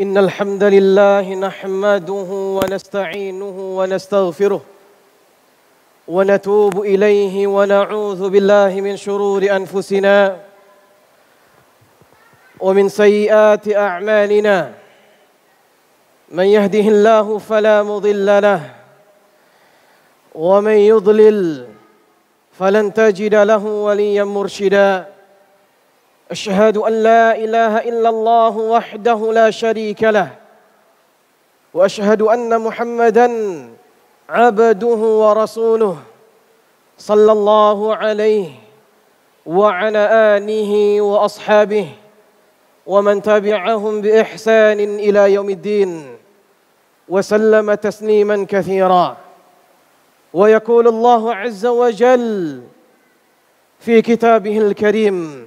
إن الحمد لله نحمده ونستعينه ونستغفره ونتوب إليه ونعوذ بالله من شرور أنفسنا ومن سيئات أعمالنا من يهده الله فلا مضل له ومن يضلل فلن تجد له وليا مرشدا أشهد أن لا إله إلا الله وحده لا شريك له وأشهد أن محمدا عبده ورسوله صلى الله عليه وعلى آله وأصحابه ومن تبعهم بإحسان إلى يوم الدين وسلم تسليما كثيرا ويقول الله عز وجل في كتابه الكريم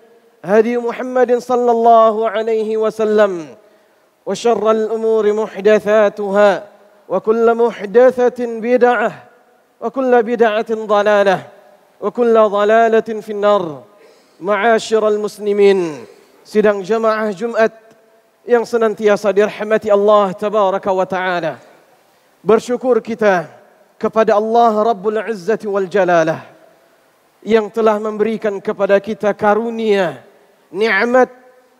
هدي محمد صلى الله عليه وسلم وشر الأمور محدثاتها وكل محدثة بدعة وكل بدعة ضلالة وكل ضلالة في النار معاشر المسلمين sidang jamaah Jumat yang senantiasa dirahmati Allah tabaraka wa taala. Bersyukur kita kepada Allah Rabbul Izzati wal Jalalah yang telah memberikan kepada kita karunia nikmat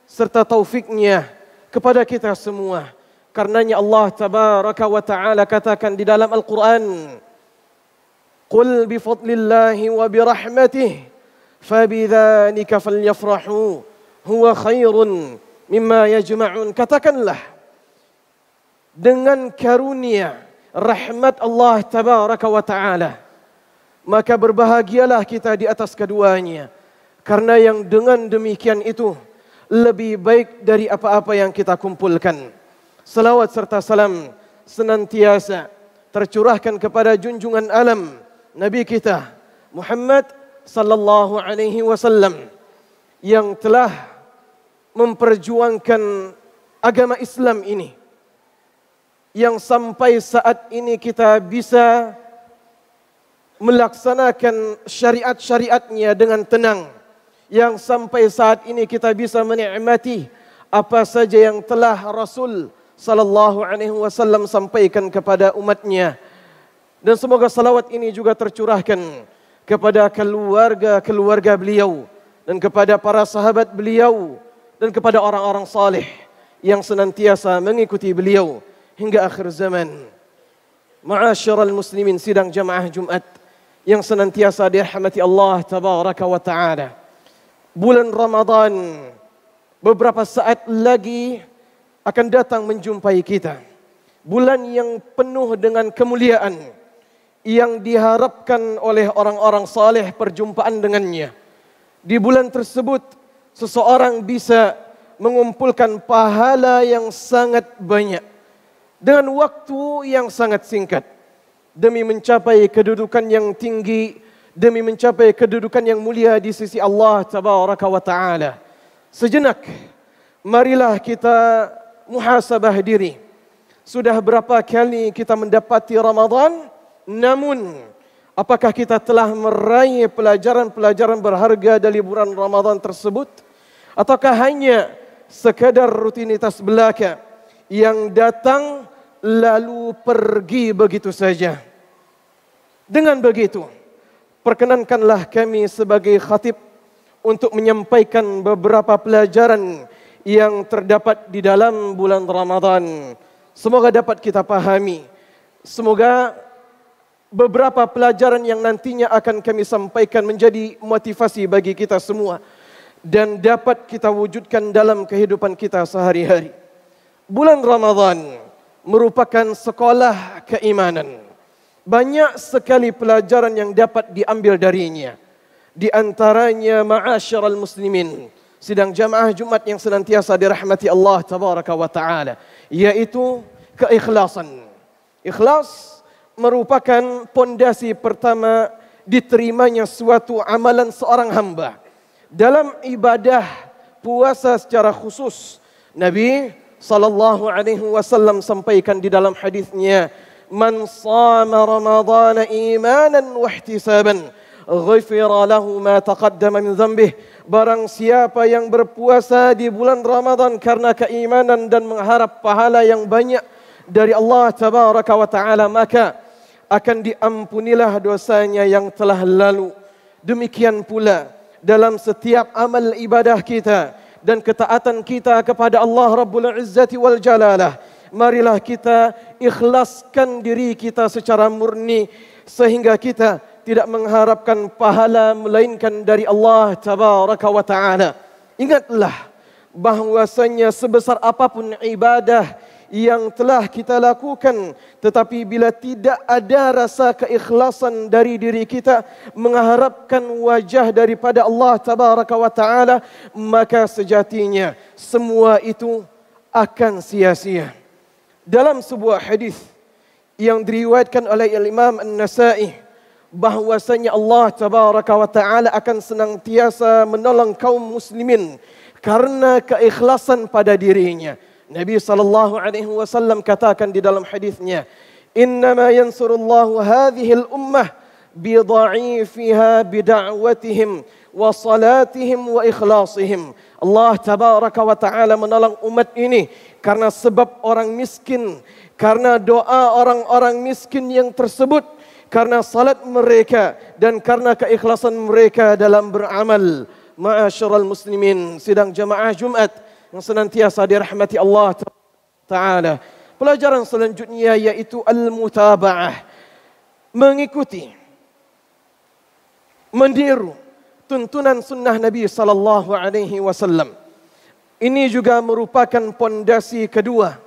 serta taufiknya kepada kita semua. Karenanya Allah tabaraka wa ta'ala katakan di dalam Al-Quran. Qul bi bifadlillahi wa bi fa birahmatih. Fabidhanika falyafrahu. Huwa khairun mimma yajma'un. Katakanlah. Dengan karunia rahmat Allah tabaraka wa ta'ala. Maka berbahagialah kita di atas keduanya. Karena yang dengan demikian itu lebih baik dari apa-apa yang kita kumpulkan. Salawat serta salam senantiasa tercurahkan kepada junjungan alam Nabi kita Muhammad sallallahu alaihi wasallam yang telah memperjuangkan agama Islam ini yang sampai saat ini kita bisa melaksanakan syariat-syariatnya dengan tenang yang sampai saat ini kita bisa menikmati apa saja yang telah Rasul sallallahu alaihi wasallam sampaikan kepada umatnya. Dan semoga salawat ini juga tercurahkan kepada keluarga-keluarga beliau dan kepada para sahabat beliau dan kepada orang-orang saleh yang senantiasa mengikuti beliau hingga akhir zaman. Ma'asyiral muslimin sidang jemaah Jumat yang senantiasa dirahmati Allah tabaraka wa ta'ala bulan Ramadhan beberapa saat lagi akan datang menjumpai kita. Bulan yang penuh dengan kemuliaan yang diharapkan oleh orang-orang saleh perjumpaan dengannya. Di bulan tersebut seseorang bisa mengumpulkan pahala yang sangat banyak dengan waktu yang sangat singkat demi mencapai kedudukan yang tinggi demi mencapai kedudukan yang mulia di sisi Allah tabaraka wa taala. Sejenak marilah kita muhasabah diri. Sudah berapa kali kita mendapati Ramadan namun apakah kita telah meraih pelajaran-pelajaran berharga dari liburan Ramadan tersebut ataukah hanya sekadar rutinitas belaka yang datang lalu pergi begitu saja. Dengan begitu, perkenankanlah kami sebagai khatib untuk menyampaikan beberapa pelajaran yang terdapat di dalam bulan Ramadhan. Semoga dapat kita pahami. Semoga beberapa pelajaran yang nantinya akan kami sampaikan menjadi motivasi bagi kita semua dan dapat kita wujudkan dalam kehidupan kita sehari-hari. Bulan Ramadhan merupakan sekolah keimanan. Banyak sekali pelajaran yang dapat diambil darinya. Di antaranya ma'asyar al-muslimin. Sidang jamaah Jumat yang senantiasa dirahmati Allah tabaraka wa ta'ala. Iaitu keikhlasan. Ikhlas merupakan pondasi pertama diterimanya suatu amalan seorang hamba. Dalam ibadah puasa secara khusus. Nabi sallallahu alaihi wasallam sampaikan di dalam hadisnya من صام رمضان ايمانا واحتسابا غفر له ما تقدم من ذنبه barang siapa yang berpuasa di bulan Ramadhan karena keimanan dan mengharap pahala yang banyak dari Allah tabaraka wa taala maka akan diampunilah dosanya yang telah lalu demikian pula dalam setiap amal ibadah kita dan ketaatan kita kepada Allah Rabbul Izzati wal Jalalah marilah kita ikhlaskan diri kita secara murni sehingga kita tidak mengharapkan pahala melainkan dari Allah tabaraka wa taala ingatlah bahwasanya sebesar apapun ibadah yang telah kita lakukan tetapi bila tidak ada rasa keikhlasan dari diri kita mengharapkan wajah daripada Allah tabaraka wa taala maka sejatinya semua itu akan sia-sia dalam sebuah hadis yang diriwayatkan oleh Imam An-Nasa'i bahwasanya Allah tabaraka wa taala akan senang senantiasa menolong kaum muslimin karena keikhlasan pada dirinya. Nabi sallallahu alaihi wasallam katakan di dalam hadisnya, "Innama yansurullahu hadhihi al-ummah bi dha'ifiha bi da'watihim wa salatihim wa ikhlasihim." Allah tabaraka wa taala menolong umat ini karena sebab orang miskin, karena doa orang-orang miskin yang tersebut, karena salat mereka dan karena keikhlasan mereka dalam beramal. Ma'asyiral muslimin, sidang jemaah Jumat yang senantiasa dirahmati Allah taala. Pelajaran selanjutnya yaitu al-mutaba'ah. Mengikuti meniru tuntunan sunnah Nabi sallallahu alaihi wasallam ini juga merupakan pondasi kedua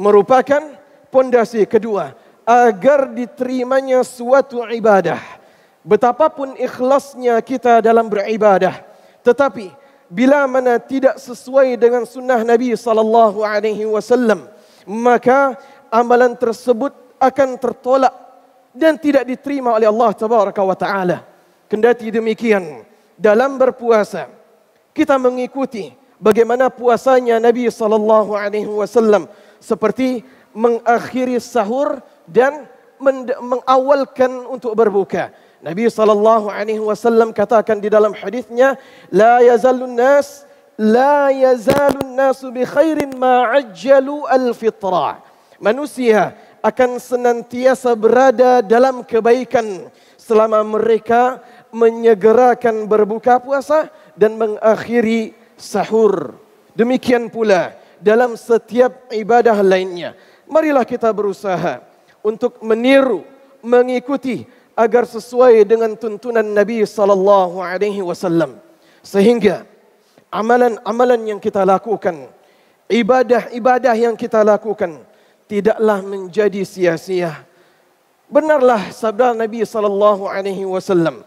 merupakan pondasi kedua agar diterimanya suatu ibadah betapapun ikhlasnya kita dalam beribadah tetapi bila mana tidak sesuai dengan sunnah Nabi sallallahu alaihi wasallam maka amalan tersebut akan tertolak dan tidak diterima oleh Allah tabaraka wa taala kendati demikian dalam berpuasa kita mengikuti bagaimana puasanya Nabi sallallahu alaihi wasallam seperti mengakhiri sahur dan mengawalkan untuk berbuka. Nabi sallallahu alaihi wasallam katakan di dalam hadisnya la yazalun nas la yazalun nas bi khairin ma ajjalu al fitra. Manusia akan senantiasa berada dalam kebaikan selama mereka menyegerakan berbuka puasa dan mengakhiri sahur. Demikian pula dalam setiap ibadah lainnya. Marilah kita berusaha untuk meniru, mengikuti agar sesuai dengan tuntunan Nabi sallallahu alaihi wasallam. Sehingga amalan-amalan yang kita lakukan, ibadah-ibadah yang kita lakukan tidaklah menjadi sia-sia. Benarlah sabda Nabi sallallahu alaihi wasallam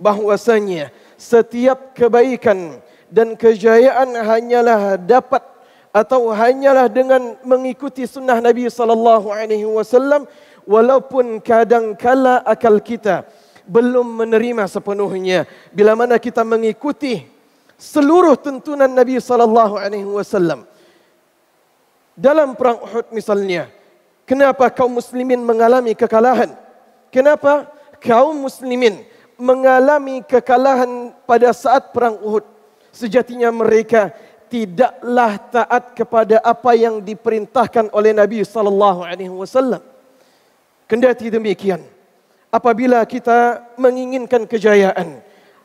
bahwasanya setiap kebaikan dan kejayaan hanyalah dapat atau hanyalah dengan mengikuti sunnah Nabi sallallahu alaihi wasallam walaupun kadang kala akal kita belum menerima sepenuhnya bila mana kita mengikuti seluruh tuntunan Nabi sallallahu alaihi wasallam dalam perang Uhud misalnya kenapa kaum muslimin mengalami kekalahan kenapa kaum muslimin mengalami kekalahan pada saat perang Uhud sejatinya mereka tidaklah taat kepada apa yang diperintahkan oleh Nabi sallallahu alaihi wasallam. Kendati demikian, apabila kita menginginkan kejayaan,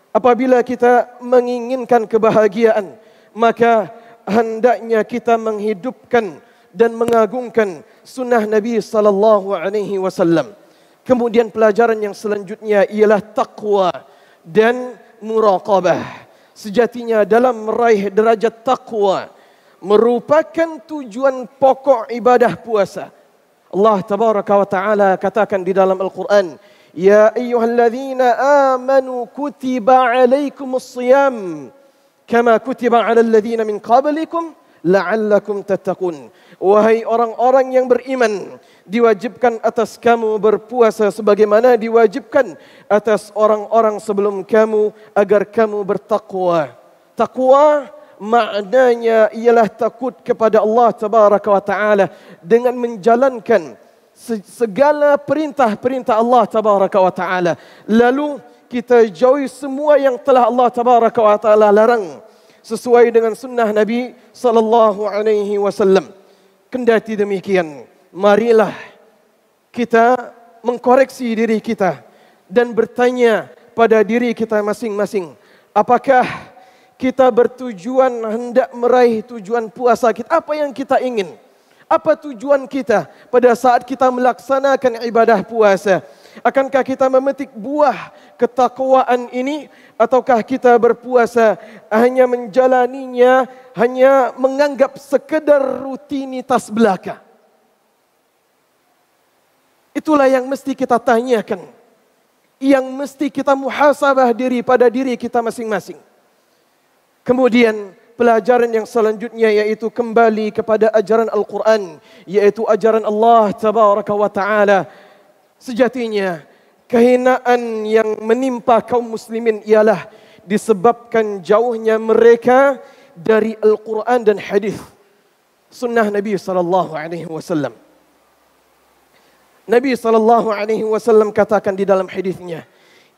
apabila kita menginginkan kebahagiaan, maka hendaknya kita menghidupkan dan mengagungkan sunnah Nabi sallallahu alaihi wasallam. Kemudian pelajaran yang selanjutnya ialah takwa dan muraqabah sejatinya dalam meraih derajat taqwa merupakan tujuan pokok ibadah puasa. Allah tabaraka wa taala katakan di dalam Al-Qur'an, "Ya ayyuhalladzina amanu kutiba 'alaikumus-siyam kama kutiba 'alal ladzina min qablikum" la'allakum tattaqun wahai orang-orang yang beriman diwajibkan atas kamu berpuasa sebagaimana diwajibkan atas orang-orang sebelum kamu agar kamu bertakwa takwa maknanya ialah takut kepada Allah tabaraka wa taala dengan menjalankan segala perintah-perintah Allah tabaraka wa taala lalu kita jauhi semua yang telah Allah tabaraka wa taala larang sesuai dengan sunnah Nabi sallallahu alaihi wasallam. Kendati demikian, marilah kita mengkoreksi diri kita dan bertanya pada diri kita masing-masing, apakah kita bertujuan hendak meraih tujuan puasa kita? Apa yang kita ingin? Apa tujuan kita pada saat kita melaksanakan ibadah puasa? Akankah kita memetik buah ketakwaan ini ataukah kita berpuasa hanya menjalaninya hanya menganggap sekedar rutinitas belaka? Itulah yang mesti kita tanyakan. Yang mesti kita muhasabah diri pada diri kita masing-masing. Kemudian pelajaran yang selanjutnya yaitu kembali kepada ajaran Al-Quran. Yaitu ajaran Allah Tabaraka wa Ta'ala. Ta'ala. Sejatinya kehinaan yang menimpa kaum muslimin ialah disebabkan jauhnya mereka dari Al-Quran dan hadis sunnah Nabi sallallahu alaihi wasallam. Nabi sallallahu alaihi wasallam katakan di dalam hadisnya,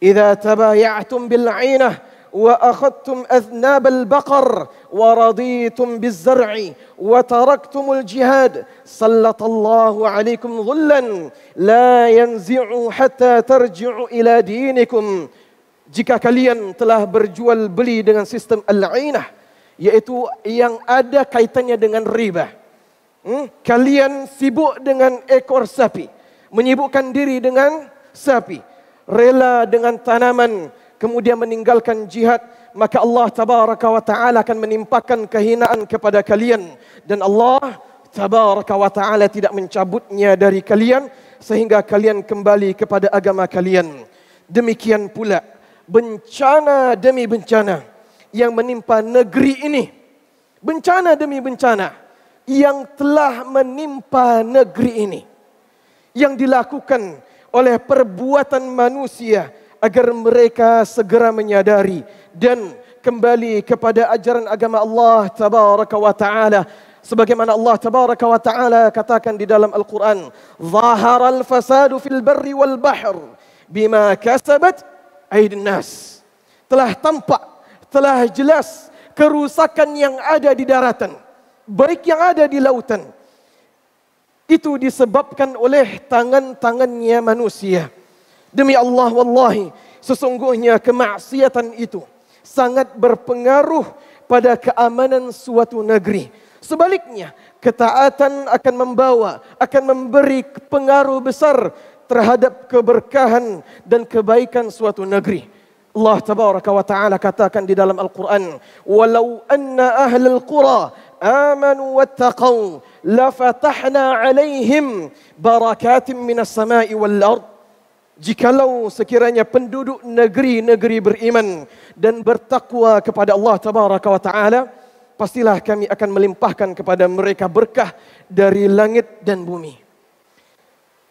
"Idza tabayatum bil 'ainah" واخذتم اذناب البقر ورضيتم بالزرع وتركتم الجهاد سلط الله عليكم ظلا لا ينزع حتى ترجع الى دينكم jika kalian telah berjual beli dengan sistem al-ainah yaitu yang ada kaitannya dengan riba hmm? kalian sibuk dengan ekor sapi menyibukkan diri dengan sapi rela dengan tanaman kemudian meninggalkan jihad maka Allah tabaraka wa taala akan menimpakan kehinaan kepada kalian dan Allah tabaraka wa taala tidak mencabutnya dari kalian sehingga kalian kembali kepada agama kalian demikian pula bencana demi bencana yang menimpa negeri ini bencana demi bencana yang telah menimpa negeri ini yang dilakukan oleh perbuatan manusia agar mereka segera menyadari dan kembali kepada ajaran agama Allah tabaraka wa taala sebagaimana Allah tabaraka wa taala katakan di dalam Al-Qur'an zahara al-fasadu fil barri wal bahr bima kasabat aydin nas telah tampak telah jelas kerusakan yang ada di daratan baik yang ada di lautan itu disebabkan oleh tangan-tangannya manusia. Demi Allah wallahi, sesungguhnya kemaksiatan itu sangat berpengaruh pada keamanan suatu negeri. Sebaliknya, ketaatan akan membawa, akan memberi pengaruh besar terhadap keberkahan dan kebaikan suatu negeri. Allah tabaraka wa taala katakan di dalam Al-Qur'an, "Walau anna ahli al-qura amanu wattaqu, lafatahna 'alaihim barakatim minas sama'i wal ard." Jikalau sekiranya penduduk negeri-negeri beriman dan bertakwa kepada Allah Tabaraka wa Ta'ala, pastilah kami akan melimpahkan kepada mereka berkah dari langit dan bumi.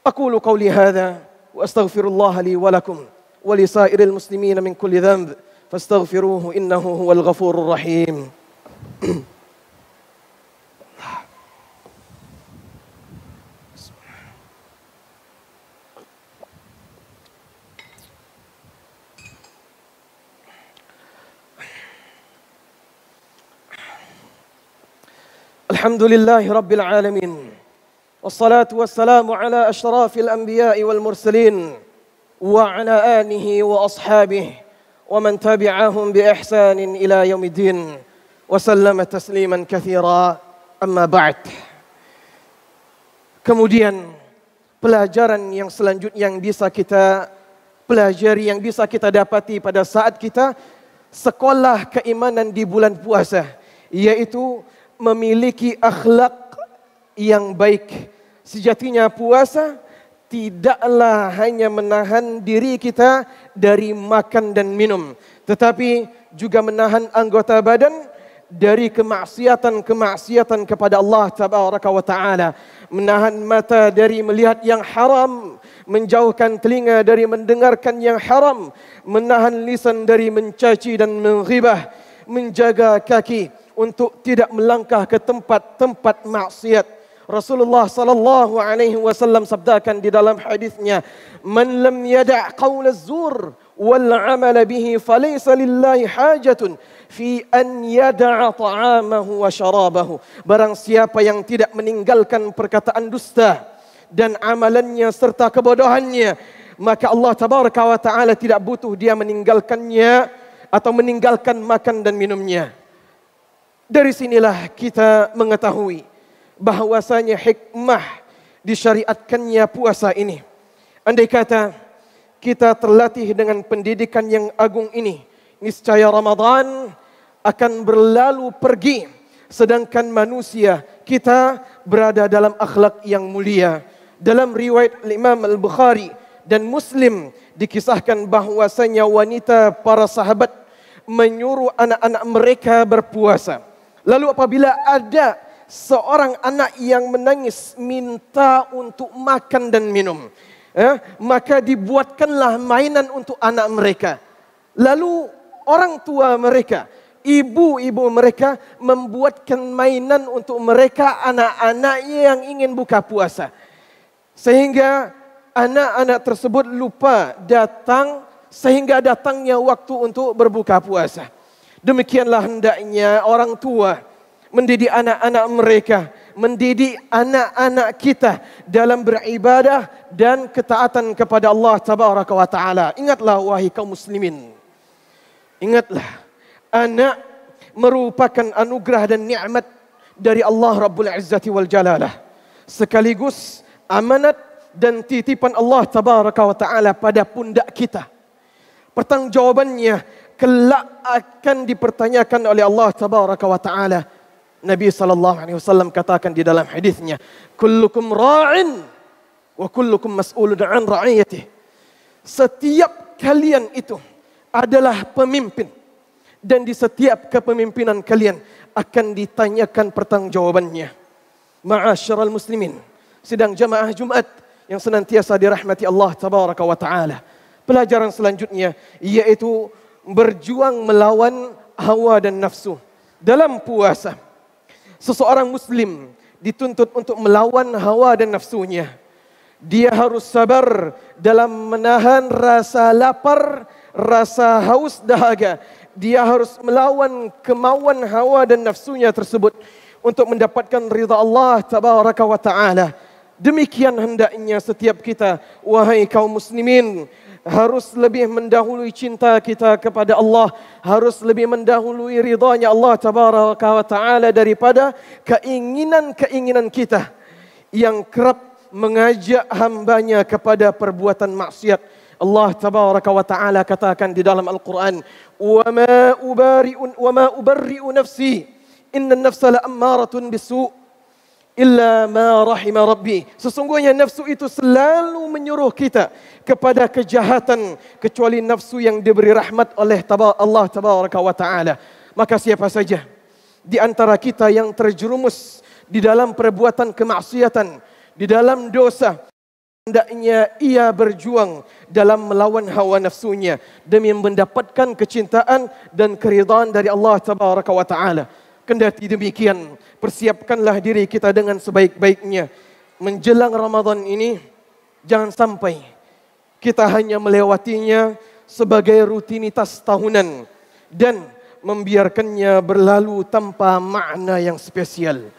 Aqulu qawli hadha wa astaghfirullah li wa lakum wa li sa'iril muslimina min kulli dhanb fastaghfiruhu innahu huwal ghafurur rahim. الحمد لله رب العالمين والصلاة والسلام على أشراف الأنبياء والمرسلين وعلى آله وأصحابه ومن تبعهم بإحسان إلى يوم الدين وسلم تسليما كثيرا أما بعد Kemudian pelajaran yang selanjutnya yang bisa kita pelajari yang bisa kita dapati pada saat kita sekolah keimanan di bulan puasa yaitu memiliki akhlak yang baik. Sejatinya puasa tidaklah hanya menahan diri kita dari makan dan minum, tetapi juga menahan anggota badan dari kemaksiatan-kemaksiatan kepada Allah Taala, menahan mata dari melihat yang haram, menjauhkan telinga dari mendengarkan yang haram, menahan lisan dari mencaci dan menghibah, menjaga kaki untuk tidak melangkah ke tempat-tempat maksiat. Rasulullah sallallahu alaihi wasallam sabdakan di dalam hadisnya, "Man lam yada' qaul az-zur wal 'amal bihi falaysa lillahi hajatun fi an yada'a ta'amahu wa sharabahu." Barang siapa yang tidak meninggalkan perkataan dusta dan amalannya serta kebodohannya, maka Allah tabaraka wa taala tidak butuh dia meninggalkannya atau meninggalkan makan dan minumnya. Dari sinilah kita mengetahui bahwasanya hikmah disyariatkannya puasa ini. Andai kata kita terlatih dengan pendidikan yang agung ini, niscaya Ramadan akan berlalu pergi sedangkan manusia kita berada dalam akhlak yang mulia. Dalam riwayat Imam Al-Bukhari dan Muslim dikisahkan bahwasanya wanita para sahabat menyuruh anak-anak mereka berpuasa. Lalu apabila ada seorang anak yang menangis minta untuk makan dan minum. Eh, maka dibuatkanlah mainan untuk anak mereka. Lalu orang tua mereka, ibu-ibu mereka membuatkan mainan untuk mereka anak-anaknya yang ingin buka puasa. Sehingga anak-anak tersebut lupa datang sehingga datangnya waktu untuk berbuka puasa. Demikianlah hendaknya orang tua mendidik anak-anak mereka, mendidik anak-anak kita dalam beribadah dan ketaatan kepada Allah Tabaraka wa Taala. Ingatlah wahai kaum muslimin. Ingatlah anak merupakan anugerah dan nikmat dari Allah Rabbul Izzati wal Jalalah. Sekaligus amanat dan titipan Allah Tabaraka wa Taala pada pundak kita. Pertanggungjawabannya kelak akan dipertanyakan oleh Allah tabaraka wa taala Nabi sallallahu alaihi wasallam katakan di dalam hadisnya kullukum ra'in wa kullukum mas'ulun an ra'iyatihi setiap kalian itu adalah pemimpin dan di setiap kepemimpinan kalian akan ditanyakan pertanggungjawabannya ma'asyiral muslimin sidang jemaah Jumat yang senantiasa dirahmati Allah tabaraka wa taala pelajaran selanjutnya iaitu berjuang melawan hawa dan nafsu dalam puasa. Seseorang muslim dituntut untuk melawan hawa dan nafsunya. Dia harus sabar dalam menahan rasa lapar, rasa haus dahaga. Dia harus melawan kemauan hawa dan nafsunya tersebut untuk mendapatkan ridha Allah tabaraka wa taala. Demikian hendaknya setiap kita, wahai kaum muslimin, harus lebih mendahului cinta kita kepada Allah, harus lebih mendahului ridhanya Allah tabaraka wa ta'ala daripada keinginan-keinginan kita yang kerap mengajak hambanya kepada perbuatan maksiat. Allah tabaraka wa ta'ala katakan di dalam Al-Quran, ubariu nafsi, inna nafsa la ammaratun بِسُوءٍ illa ma rahima rabbi sesungguhnya nafsu itu selalu menyuruh kita kepada kejahatan kecuali nafsu yang diberi rahmat oleh Allah tabaraka wa taala maka siapa saja di antara kita yang terjerumus di dalam perbuatan kemaksiatan di dalam dosa hendaknya ia berjuang dalam melawan hawa nafsunya demi mendapatkan kecintaan dan keridhaan dari Allah tabaraka wa taala Kendati demikian, persiapkanlah diri kita dengan sebaik-baiknya. Menjelang Ramadan ini, jangan sampai kita hanya melewatinya sebagai rutinitas tahunan dan membiarkannya berlalu tanpa makna yang spesial.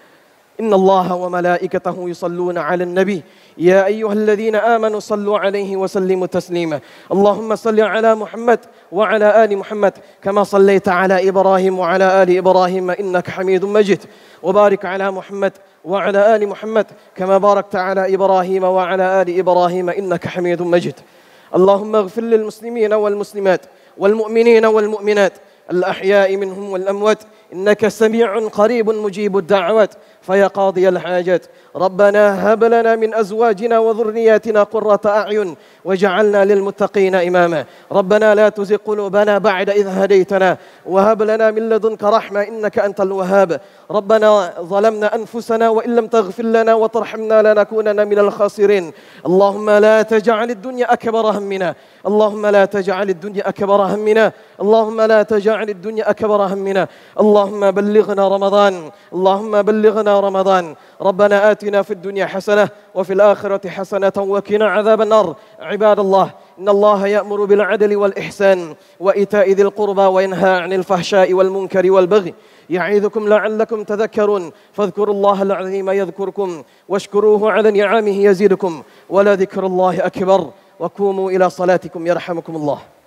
إن الله وملائكته يصلون على النبي يا أيها الذين آمنوا صلوا عليه وسلموا تسليما اللهم صل على محمد وعلى آل محمد كما صليت على إبراهيم وعلى آل إبراهيم إنك حميد مجيد وبارك على محمد وعلى آل محمد كما باركت على إبراهيم وعلى آل إبراهيم إنك حميد مجيد اللهم اغفر للمسلمين والمسلمات والمؤمنين والمؤمنات الأحياء منهم والأموات إنك سميع قريب مجيب الدعوات فيا قاضي الحاجات ربنا هب لنا من أزواجنا وذرياتنا قرة أعين وجعلنا للمتقين إماما ربنا لا تزغ قلوبنا بعد إذ هديتنا وهب لنا من لدنك رحمة إنك أنت الوهاب ربنا ظلمنا أنفسنا وإن لم تغفر لنا وترحمنا لنكونن من الخاسرين اللهم لا تجعل الدنيا أكبر همنا اللهم لا تجعل الدنيا أكبر همنا اللهم لا تجعل الدنيا أكبر همنا اللهم اللهم بلغنا رمضان اللهم بلغنا رمضان ربنا آتنا في الدنيا حسنة وفي الآخرة حسنة وقنا عذاب النار عباد الله إن الله يأمر بالعدل والإحسان وإيتاء ذي القربى وينهى عن الفحشاء والمنكر والبغي يعيذكم لعلكم تذكرون فاذكروا الله العظيم يذكركم واشكروه على نعمه يزيدكم ولذكر الله أكبر وقوموا إلى صلاتكم يرحمكم الله